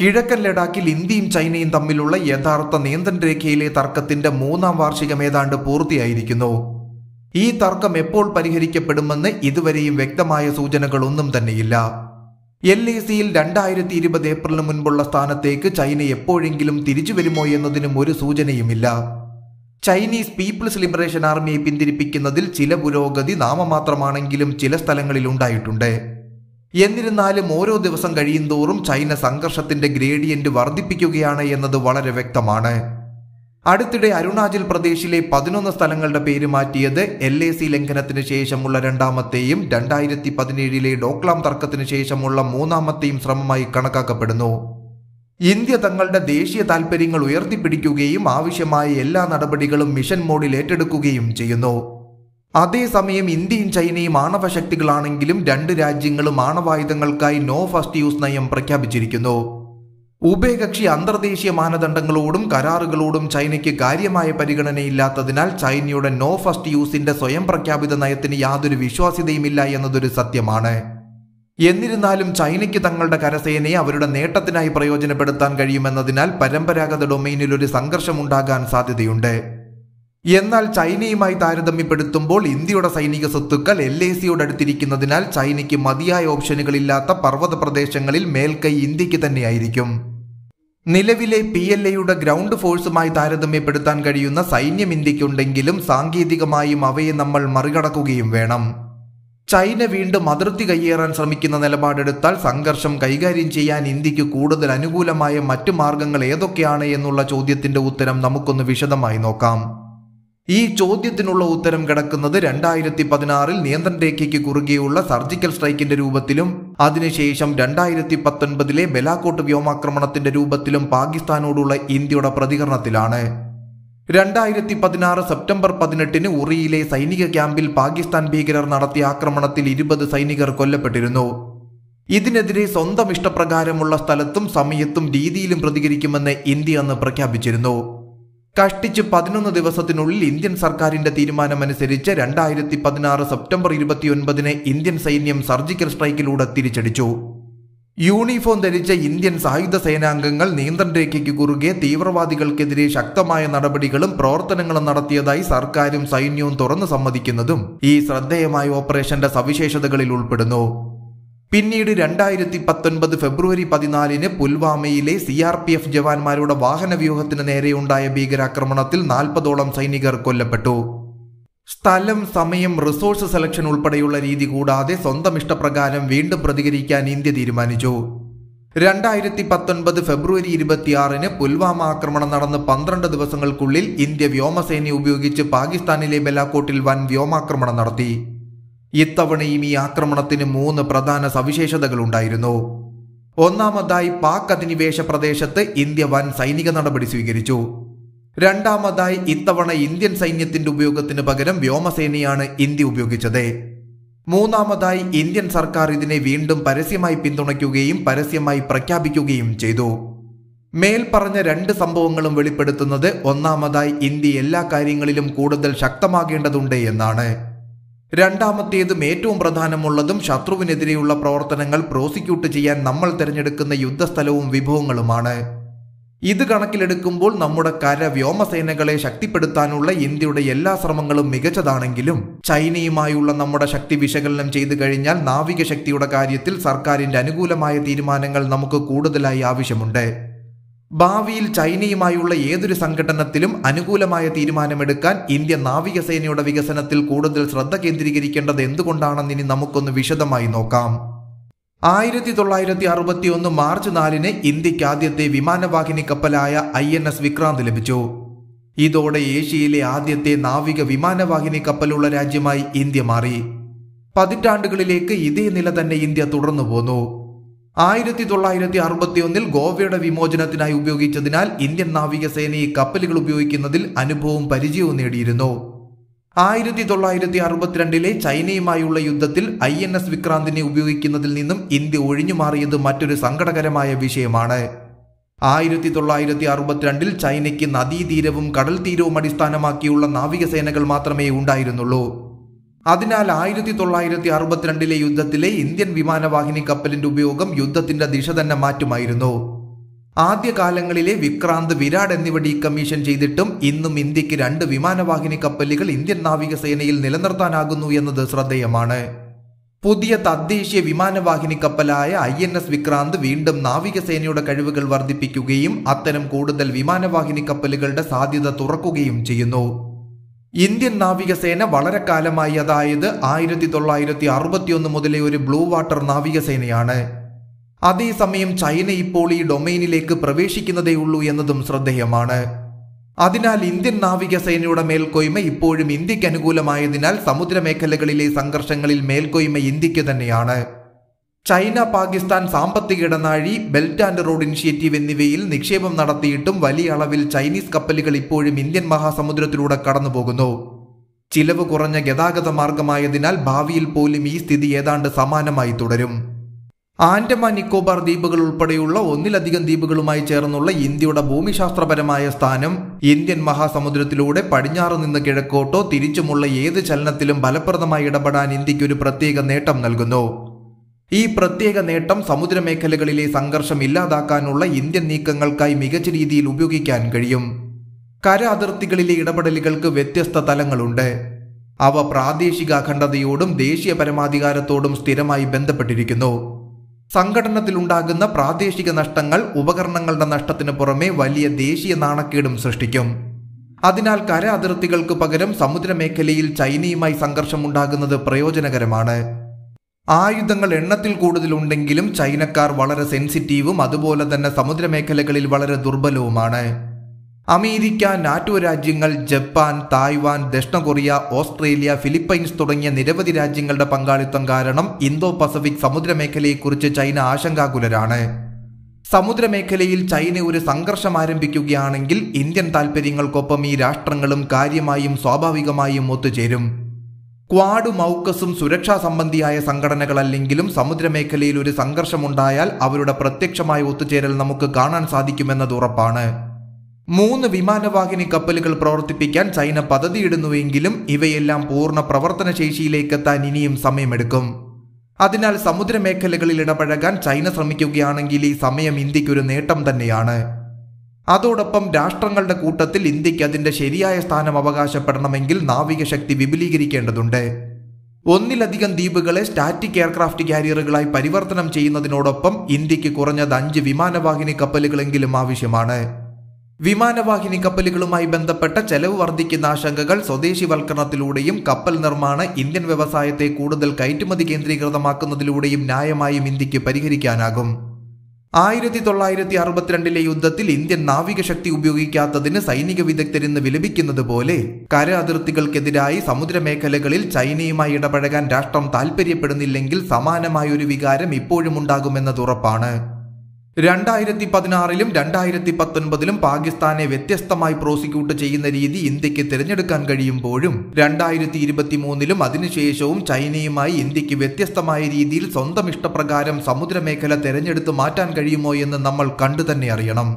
കിഴക്കൻ ലഡാക്കിൽ ഇന്ത്യയും ചൈനയും തമ്മിലുള്ള യഥാർത്ഥ രേഖയിലെ തർക്കത്തിന്റെ മൂന്നാം വാർഷികം ഏതാണ്ട് പൂർത്തിയായിരിക്കുന്നു ഈ തർക്കം എപ്പോൾ പരിഹരിക്കപ്പെടുമെന്ന് ഇതുവരെയും വ്യക്തമായ സൂചനകളൊന്നും തന്നെയില്ല എൽ എ സിയിൽ രണ്ടായിരത്തി ഇരുപത് ഏപ്രിലിന് മുൻപുള്ള സ്ഥാനത്തേക്ക് ചൈന എപ്പോഴെങ്കിലും തിരിച്ചു വരുമോ എന്നതിനും ഒരു സൂചനയുമില്ല ചൈനീസ് പീപ്പിൾസ് ലിബറേഷൻ ആർമിയെ പിന്തിരിപ്പിക്കുന്നതിൽ ചില പുരോഗതി നാമമാത്രമാണെങ്കിലും ചില സ്ഥലങ്ങളിൽ ഉണ്ടായിട്ടുണ്ട് എന്നിരുന്നാലും ഓരോ ദിവസം കഴിയുന്തോറും ചൈന സംഘർഷത്തിന്റെ ഗ്രേഡിയന്റ് വർദ്ധിപ്പിക്കുകയാണ് എന്നത് വളരെ വ്യക്തമാണ് അടുത്തിടെ അരുണാചൽ പ്രദേശിലെ പതിനൊന്ന് സ്ഥലങ്ങളുടെ പേര് മാറ്റിയത് എൽ എ സി ലംഘനത്തിന് ശേഷമുള്ള രണ്ടാമത്തെയും രണ്ടായിരത്തി പതിനേഴിലെ ഡോക്ലാം തർക്കത്തിന് ശേഷമുള്ള മൂന്നാമത്തെയും ശ്രമമായി കണക്കാക്കപ്പെടുന്നു ഇന്ത്യ തങ്ങളുടെ ദേശീയ താൽപ്പര്യങ്ങൾ ഉയർത്തിപ്പിടിക്കുകയും ആവശ്യമായ എല്ലാ നടപടികളും മിഷൻ മോഡിൽ ഏറ്റെടുക്കുകയും ചെയ്യുന്നു അതേസമയം ഇന്ത്യയും ചൈനയും ആണവ ശക്തികളാണെങ്കിലും രണ്ട് രാജ്യങ്ങളും ആണവായുധങ്ങൾക്കായി നോ ഫസ്റ്റ് യൂസ് നയം പ്രഖ്യാപിച്ചിരിക്കുന്നു ഉഭയകക്ഷി അന്തർദേശീയ മാനദണ്ഡങ്ങളോടും കരാറുകളോടും ചൈനയ്ക്ക് കാര്യമായ പരിഗണനയില്ലാത്തതിനാൽ ചൈനയുടെ നോ ഫസ്റ്റ് യൂസിന്റെ സ്വയം പ്രഖ്യാപിത നയത്തിന് യാതൊരു വിശ്വാസ്യതയുമില്ല എന്നതൊരു സത്യമാണ് എന്നിരുന്നാലും ചൈനയ്ക്ക് തങ്ങളുടെ കരസേനയെ അവരുടെ നേട്ടത്തിനായി പ്രയോജനപ്പെടുത്താൻ കഴിയുമെന്നതിനാൽ പരമ്പരാഗത ഡൊമൈനിൽ ഒരു സംഘർഷമുണ്ടാകാൻ സാധ്യതയുണ്ട് എന്നാൽ ചൈനയുമായി താരതമ്യപ്പെടുത്തുമ്പോൾ ഇന്ത്യയുടെ സൈനിക സ്വത്തുക്കൾ എൽ എ സിയോട് അടുത്തിരിക്കുന്നതിനാൽ ചൈനയ്ക്ക് മതിയായ ഓപ്ഷനുകളില്ലാത്ത പർവ്വത പ്രദേശങ്ങളിൽ മേൽക്കൈ ഇന്ത്യക്ക് തന്നെയായിരിക്കും നിലവിലെ പി എൽ എയുടെ ഗ്രൗണ്ട് ഫോഴ്സുമായി താരതമ്യപ്പെടുത്താൻ കഴിയുന്ന സൈന്യം ഇന്ത്യക്കുണ്ടെങ്കിലും സാങ്കേതികമായും അവയെ നമ്മൾ മറികടക്കുകയും വേണം ചൈന വീണ്ടും അതിർത്തി കയ്യേറാൻ ശ്രമിക്കുന്ന നിലപാടെടുത്താൽ സംഘർഷം കൈകാര്യം ചെയ്യാൻ ഇന്ത്യക്ക് കൂടുതൽ അനുകൂലമായ മറ്റു മാർഗങ്ങൾ ഏതൊക്കെയാണ് എന്നുള്ള ചോദ്യത്തിന്റെ ഉത്തരം നമുക്കൊന്ന് വിശദമായി നോക്കാം ഈ ചോദ്യത്തിനുള്ള ഉത്തരം കിടക്കുന്നത് രണ്ടായിരത്തി പതിനാറിൽ നിയന്ത്രണ രേഖയ്ക്ക് കുറുകെയുള്ള സർജിക്കൽ സ്ട്രൈക്കിന്റെ രൂപത്തിലും അതിനുശേഷം രണ്ടായിരത്തി പത്തൊൻപതിലെ ബലാക്കോട്ട് വ്യോമാക്രമണത്തിന്റെ രൂപത്തിലും പാകിസ്ഥാനോടുള്ള ഇന്ത്യയുടെ പ്രതികരണത്തിലാണ് രണ്ടായിരത്തി പതിനാറ് സെപ്റ്റംബർ പതിനെട്ടിന് ഉറിയിലെ സൈനിക ക്യാമ്പിൽ പാകിസ്ഥാൻ ഭീകരർ നടത്തിയ ആക്രമണത്തിൽ ഇരുപത് സൈനികർ കൊല്ലപ്പെട്ടിരുന്നു ഇതിനെതിരെ സ്വന്തം ഇഷ്ടപ്രകാരമുള്ള സ്ഥലത്തും സമയത്തും രീതിയിലും പ്രതികരിക്കുമെന്ന് ഇന്ത്യ അന്ന് പ്രഖ്യാപിച്ചിരുന്നു കഷ്ടിച്ച് പതിനൊന്ന് ദിവസത്തിനുള്ളിൽ ഇന്ത്യൻ സർക്കാരിന്റെ തീരുമാനമനുസരിച്ച് രണ്ടായിരത്തി പതിനാറ് സെപ്റ്റംബർ ഇരുപത്തിയൊൻപതിന് ഇന്ത്യൻ സൈന്യം സർജിക്കൽ സ്ട്രൈക്കിലൂടെ തിരിച്ചടിച്ചു യൂണിഫോം ധരിച്ച ഇന്ത്യൻ സായുധ സേനാംഗങ്ങൾ നിയന്ത്രണ രേഖയ്ക്ക് കുറുകെ തീവ്രവാദികൾക്കെതിരെ ശക്തമായ നടപടികളും പ്രവർത്തനങ്ങളും നടത്തിയതായി സർക്കാരും സൈന്യവും തുറന്നു സമ്മതിക്കുന്നതും ഈ ശ്രദ്ധേയമായ ഓപ്പറേഷന്റെ സവിശേഷതകളിൽ ഉൾപ്പെടുന്നു പിന്നീട് രണ്ടായിരത്തി പത്തൊൻപത് ഫെബ്രുവരി പതിനാലിന് പുൽവാമയിലെ സി ആർ പി എഫ് ജവാന്മാരുടെ വാഹനവ്യൂഹത്തിന് നേരെയുണ്ടായ ഭീകരാക്രമണത്തിൽ നാൽപ്പതോളം സൈനികർ കൊല്ലപ്പെട്ടു സ്ഥലം സമയം റിസോഴ്സ് സെലക്ഷൻ ഉൾപ്പെടെയുള്ള രീതി കൂടാതെ സ്വന്തം ഇഷ്ടപ്രകാരം വീണ്ടും പ്രതികരിക്കാൻ ഇന്ത്യ തീരുമാനിച്ചു രണ്ടായിരത്തി പത്തൊൻപത് ഫെബ്രുവരി ഇരുപത്തിയാറിന് പുൽവാമ ആക്രമണം നടന്ന് പന്ത്രണ്ട് ദിവസങ്ങൾക്കുള്ളിൽ ഇന്ത്യ വ്യോമസേന ഉപയോഗിച്ച് പാകിസ്ഥാനിലെ ബലാക്കോട്ടിൽ വൻ വ്യോമാക്രമണം നടത്തി ഇത്തവണയും ഈ ആക്രമണത്തിന് മൂന്ന് പ്രധാന സവിശേഷതകൾ ഉണ്ടായിരുന്നു ഒന്നാമതായി പാക് അധിനിവേശ പ്രദേശത്ത് ഇന്ത്യ വൻ സൈനിക നടപടി സ്വീകരിച്ചു രണ്ടാമതായി ഇത്തവണ ഇന്ത്യൻ സൈന്യത്തിന്റെ ഉപയോഗത്തിന് പകരം വ്യോമസേനയാണ് ഇന്ത്യ ഉപയോഗിച്ചത് മൂന്നാമതായി ഇന്ത്യൻ സർക്കാർ ഇതിനെ വീണ്ടും പരസ്യമായി പിന്തുണയ്ക്കുകയും പരസ്യമായി പ്രഖ്യാപിക്കുകയും ചെയ്തു മേൽപ്പറഞ്ഞ രണ്ട് സംഭവങ്ങളും വെളിപ്പെടുത്തുന്നത് ഒന്നാമതായി ഇന്ത്യ എല്ലാ കാര്യങ്ങളിലും കൂടുതൽ ശക്തമാകേണ്ടതുണ്ട് എന്നാണ് രണ്ടാമത്തേതും ഏറ്റവും പ്രധാനമുള്ളതും ശത്രുവിനെതിരെയുള്ള പ്രവർത്തനങ്ങൾ പ്രോസിക്യൂട്ട് ചെയ്യാൻ നമ്മൾ തിരഞ്ഞെടുക്കുന്ന യുദ്ധസ്ഥലവും വിഭവങ്ങളുമാണ് ഇത് കണക്കിലെടുക്കുമ്പോൾ നമ്മുടെ കര വ്യോമസേനകളെ ശക്തിപ്പെടുത്താനുള്ള ഇന്ത്യയുടെ എല്ലാ ശ്രമങ്ങളും മികച്ചതാണെങ്കിലും ചൈനയുമായുള്ള നമ്മുടെ ശക്തി വിശകലനം ചെയ്തു കഴിഞ്ഞാൽ നാവികശക്തിയുടെ കാര്യത്തിൽ സർക്കാരിന്റെ അനുകൂലമായ തീരുമാനങ്ങൾ നമുക്ക് കൂടുതലായി ആവശ്യമുണ്ട് ഭാവിയിൽ ചൈനയുമായുള്ള ഏതൊരു സംഘടനത്തിലും അനുകൂലമായ തീരുമാനമെടുക്കാൻ ഇന്ത്യ നാവികസേനയുടെ വികസനത്തിൽ കൂടുതൽ ശ്രദ്ധ കേന്ദ്രീകരിക്കേണ്ടത് എന്തുകൊണ്ടാണെന്ന് ഇനി നമുക്കൊന്ന് വിശദമായി നോക്കാം ആയിരത്തി തൊള്ളായിരത്തി അറുപത്തി ഒന്ന് മാർച്ച് നാലിന് ഇന്ത്യയ്ക്ക് ആദ്യത്തെ വിമാനവാഹിനി കപ്പലായ ഐ എൻ എസ് വിക്രാന്ത് ലഭിച്ചു ഇതോടെ ഏഷ്യയിലെ ആദ്യത്തെ നാവിക വിമാനവാഹിനി കപ്പലുള്ള രാജ്യമായി ഇന്ത്യ മാറി പതിറ്റാണ്ടുകളിലേക്ക് ഇതേ നില തന്നെ ഇന്ത്യ തുടർന്നു പോന്നു ആയിരത്തി തൊള്ളായിരത്തി അറുപത്തി ഒന്നിൽ ഗോവയുടെ വിമോചനത്തിനായി ഉപയോഗിച്ചതിനാൽ ഇന്ത്യൻ നാവികസേന ഈ കപ്പലുകൾ ഉപയോഗിക്കുന്നതിൽ അനുഭവവും പരിചയവും നേടിയിരുന്നു ആയിരത്തി തൊള്ളായിരത്തി അറുപത്തിരണ്ടിലെ ചൈനയുമായുള്ള യുദ്ധത്തിൽ ഐ എൻ എസ് വിക്രാന്തിനെ ഉപയോഗിക്കുന്നതിൽ നിന്നും ഇന്ത്യ ഒഴിഞ്ഞു മാറിയത് മറ്റൊരു സങ്കടകരമായ വിഷയമാണ് ആയിരത്തി തൊള്ളായിരത്തി അറുപത്തിരണ്ടിൽ ചൈനയ്ക്ക് നദീതീരവും കടൽ തീരവും അടിസ്ഥാനമാക്കിയുള്ള നാവികസേനകൾ മാത്രമേ ഉണ്ടായിരുന്നുള്ളൂ അതിനാൽ ആയിരത്തി തൊള്ളായിരത്തി അറുപത്തിരണ്ടിലെ യുദ്ധത്തിലെ ഇന്ത്യൻ വിമാനവാഹിനി കപ്പലിന്റെ ഉപയോഗം യുദ്ധത്തിന്റെ ദിശ തന്നെ മാറ്റുമായിരുന്നു ആദ്യകാലങ്ങളിലെ വിക്രാന്ത് വിരാട് എന്നിവ ഡീകമ്മീഷൻ ചെയ്തിട്ടും ഇന്നും ഇന്ത്യക്ക് രണ്ട് വിമാനവാഹിനി കപ്പലുകൾ ഇന്ത്യൻ നാവികസേനയിൽ നിലനിർത്താനാകുന്നു എന്നത് ശ്രദ്ധേയമാണ് പുതിയ തദ്ദേശീയ വിമാനവാഹിനി കപ്പലായ ഐ എൻ എസ് വിക്രാന്ത് വീണ്ടും നാവികസേനയുടെ കഴിവുകൾ വർദ്ധിപ്പിക്കുകയും അത്തരം കൂടുതൽ വിമാനവാഹിനി കപ്പലുകളുടെ സാധ്യത തുറക്കുകയും ചെയ്യുന്നു ഇന്ത്യൻ നാവികസേന വളരെ കാലമായി അതായത് ആയിരത്തി തൊള്ളായിരത്തി അറുപത്തിയൊന്ന് മുതലേ ഒരു ബ്ലൂ വാട്ടർ നാവികസേനയാണ് അതേസമയം ചൈന ഇപ്പോൾ ഈ ഡൊമൈനിലേക്ക് പ്രവേശിക്കുന്നതേയുള്ളൂ എന്നതും ശ്രദ്ധേയമാണ് അതിനാൽ ഇന്ത്യൻ നാവികസേനയുടെ മേൽക്കോയ്മ ഇപ്പോഴും ഇന്ത്യക്ക് അനുകൂലമായതിനാൽ സമുദ്രമേഖലകളിലെ സംഘർഷങ്ങളിൽ മേൽക്കോയ്മ ഇന്ത്യക്ക് തന്നെയാണ് ചൈന പാകിസ്ഥാൻ സാമ്പത്തിക ഇടനാഴി ബെൽറ്റ് ആൻഡ് റോഡ് ഇനിഷ്യേറ്റീവ് എന്നിവയിൽ നിക്ഷേപം നടത്തിയിട്ടും വലിയ അളവിൽ ചൈനീസ് കപ്പലുകൾ ഇപ്പോഴും ഇന്ത്യൻ മഹാസമുദ്രത്തിലൂടെ കടന്നുപോകുന്നു ചിലവ് കുറഞ്ഞ ഗതാഗത മാർഗമായതിനാൽ ഭാവിയിൽ പോലും ഈ സ്ഥിതി ഏതാണ്ട് സമാനമായി തുടരും ആൻഡമാൻ നിക്കോബാർ ദ്വീപുകൾ ഉൾപ്പെടെയുള്ള ഒന്നിലധികം ദ്വീപുകളുമായി ചേർന്നുള്ള ഇന്ത്യയുടെ ഭൂമിശാസ്ത്രപരമായ സ്ഥാനം ഇന്ത്യൻ മഹാസമുദ്രത്തിലൂടെ പടിഞ്ഞാറ് നിന്ന് കിഴക്കോട്ടോ തിരിച്ചുമുള്ള ഏത് ചലനത്തിലും ഫലപ്രദമായി ഇടപെടാൻ ഇന്ത്യയ്ക്ക് ഒരു പ്രത്യേക നേട്ടം നൽകുന്നു ഈ പ്രത്യേക നേട്ടം സമുദ്രമേഖലകളിലെ സംഘർഷം ഇല്ലാതാക്കാനുള്ള ഇന്ത്യൻ നീക്കങ്ങൾക്കായി മികച്ച രീതിയിൽ ഉപയോഗിക്കാൻ കഴിയും കര അതിർത്തികളിലെ ഇടപെടലുകൾക്ക് വ്യത്യസ്ത തലങ്ങളുണ്ട് അവ പ്രാദേശിക അഖണ്ഡതയോടും ദേശീയ പരമാധികാരത്തോടും സ്ഥിരമായി ബന്ധപ്പെട്ടിരിക്കുന്നു സംഘടനത്തിലുണ്ടാകുന്ന പ്രാദേശിക നഷ്ടങ്ങൾ ഉപകരണങ്ങളുടെ നഷ്ടത്തിന് പുറമെ വലിയ ദേശീയ നാണക്കേടും സൃഷ്ടിക്കും അതിനാൽ കര അതിർത്തികൾക്ക് പകരം സമുദ്രമേഖലയിൽ ചൈനയുമായി സംഘർഷമുണ്ടാകുന്നത് പ്രയോജനകരമാണ് ആയുധങ്ങൾ എണ്ണത്തിൽ കൂടുതലുണ്ടെങ്കിലും ചൈനക്കാർ വളരെ സെൻസിറ്റീവും അതുപോലെ തന്നെ സമുദ്രമേഖലകളിൽ വളരെ ദുർബലവുമാണ് അമേരിക്ക നാറ്റോ രാജ്യങ്ങൾ ജപ്പാൻ തായ്വാൻ ദക്ഷിണ കൊറിയ ഓസ്ട്രേലിയ ഫിലിപ്പൈൻസ് തുടങ്ങിയ നിരവധി രാജ്യങ്ങളുടെ പങ്കാളിത്തം കാരണം ഇന്തോ പസഫിക് സമുദ്രമേഖലയെക്കുറിച്ച് ചൈന ആശങ്കാകുലരാണ് സമുദ്രമേഖലയിൽ ചൈന ഒരു സംഘർഷം ആരംഭിക്കുകയാണെങ്കിൽ ഇന്ത്യൻ താൽപ്പര്യങ്ങൾക്കൊപ്പം ഈ രാഷ്ട്രങ്ങളും കാര്യമായും സ്വാഭാവികമായും ഒത്തുചേരും ക്വാഡ് മൗക്കസും സുരക്ഷാ സംബന്ധിയായ സംഘടനകളല്ലെങ്കിലും സമുദ്രമേഖലയിൽ ഒരു സംഘർഷമുണ്ടായാൽ അവരുടെ പ്രത്യക്ഷമായ ഒത്തുചേരൽ നമുക്ക് കാണാൻ സാധിക്കുമെന്നത് ഉറപ്പാണ് മൂന്ന് വിമാനവാഹിനി കപ്പലുകൾ പ്രവർത്തിപ്പിക്കാൻ ചൈന പദ്ധതിയിടുന്നുവെങ്കിലും ഇവയെല്ലാം പൂർണ്ണ പ്രവർത്തനശേഷിയിലേക്ക് എത്താൻ ഇനിയും സമയമെടുക്കും അതിനാൽ സമുദ്രമേഖലകളിൽ ഇടപഴകാൻ ചൈന ശ്രമിക്കുകയാണെങ്കിൽ ഈ സമയം ഇന്ത്യക്കൊരു നേട്ടം തന്നെയാണ് അതോടൊപ്പം രാഷ്ട്രങ്ങളുടെ കൂട്ടത്തിൽ ഇന്ത്യക്ക് അതിന്റെ ശരിയായ സ്ഥാനം അവകാശപ്പെടണമെങ്കിൽ നാവികശക്തി വിപുലീകരിക്കേണ്ടതുണ്ട് ഒന്നിലധികം ദ്വീപുകളെ സ്റ്റാറ്റിക് എയർക്രാഫ്റ്റ് കാരിയറുകളായി പരിവർത്തനം ചെയ്യുന്നതിനോടൊപ്പം ഇന്ത്യക്ക് കുറഞ്ഞത് അഞ്ച് വിമാനവാഹിനി കപ്പലുകളെങ്കിലും ആവശ്യമാണ് വിമാനവാഹിനി കപ്പലുകളുമായി ബന്ധപ്പെട്ട ചെലവ് വർദ്ധിക്കുന്ന ആശങ്കകൾ സ്വദേശിവൽക്കരണത്തിലൂടെയും കപ്പൽ നിർമ്മാണ ഇന്ത്യൻ വ്യവസായത്തെ കൂടുതൽ കയറ്റുമതി കേന്ദ്രീകൃതമാക്കുന്നതിലൂടെയും ന്യായമായും ഇന്ത്യക്ക് പരിഹരിക്കാനാകും ആയിരത്തി തൊള്ളായിരത്തി അറുപത്തിരണ്ടിലെ യുദ്ധത്തിൽ ഇന്ത്യൻ നാവികശക്തി ഉപയോഗിക്കാത്തതിന് സൈനിക വിദഗ്ധരെന്ന് വിലപിക്കുന്നത് പോലെ കര അതിർത്തികൾക്കെതിരായി സമുദ്രമേഖലകളിൽ ചൈനയുമായി ഇടപഴകാൻ രാഷ്ട്രം സമാനമായ സമാനമായൊരു വികാരം ഇപ്പോഴും ഉണ്ടാകുമെന്നത് ഉറപ്പാണ് രണ്ടായിരത്തി പതിനാറിലും രണ്ടായിരത്തി പത്തൊൻപതിലും പാകിസ്ഥാനെ വ്യത്യസ്തമായി പ്രോസിക്യൂട്ട് ചെയ്യുന്ന രീതി ഇന്ത്യക്ക് തിരഞ്ഞെടുക്കാൻ കഴിയുമ്പോഴും രണ്ടായിരത്തി ഇരുപത്തിമൂന്നിലും അതിനുശേഷവും ചൈനയുമായി ഇന്ത്യക്ക് വ്യത്യസ്തമായ രീതിയിൽ സ്വന്തം ഇഷ്ടപ്രകാരം സമുദ്രമേഖല തെരഞ്ഞെടുത്ത് മാറ്റാൻ കഴിയുമോ എന്ന് നമ്മൾ കണ്ടു തന്നെ അറിയണം